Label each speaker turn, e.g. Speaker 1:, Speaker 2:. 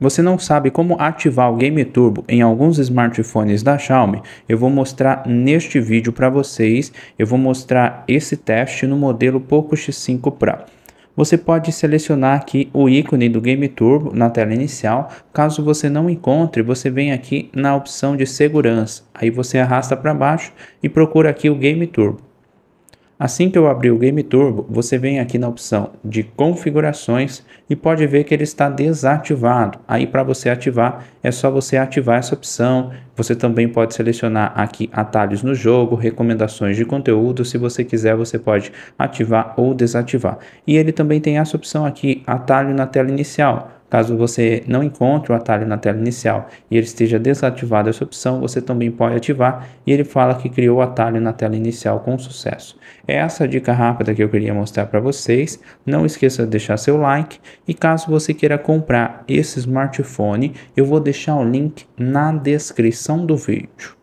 Speaker 1: Você não sabe como ativar o Game Turbo em alguns smartphones da Xiaomi? Eu vou mostrar neste vídeo para vocês. Eu vou mostrar esse teste no modelo Poco X5 Pro. Você pode selecionar aqui o ícone do Game Turbo na tela inicial. Caso você não encontre, você vem aqui na opção de segurança. Aí você arrasta para baixo e procura aqui o Game Turbo. Assim que eu abrir o Game Turbo, você vem aqui na opção de configurações e pode ver que ele está desativado. Aí para você ativar, é só você ativar essa opção, você também pode selecionar aqui atalhos no jogo, recomendações de conteúdo, se você quiser você pode ativar ou desativar. E ele também tem essa opção aqui, atalho na tela inicial. Caso você não encontre o atalho na tela inicial e ele esteja desativado essa opção, você também pode ativar e ele fala que criou o atalho na tela inicial com sucesso. É essa é a dica rápida que eu queria mostrar para vocês. Não esqueça de deixar seu like e caso você queira comprar esse smartphone, eu vou deixar o link na descrição descrição do vídeo.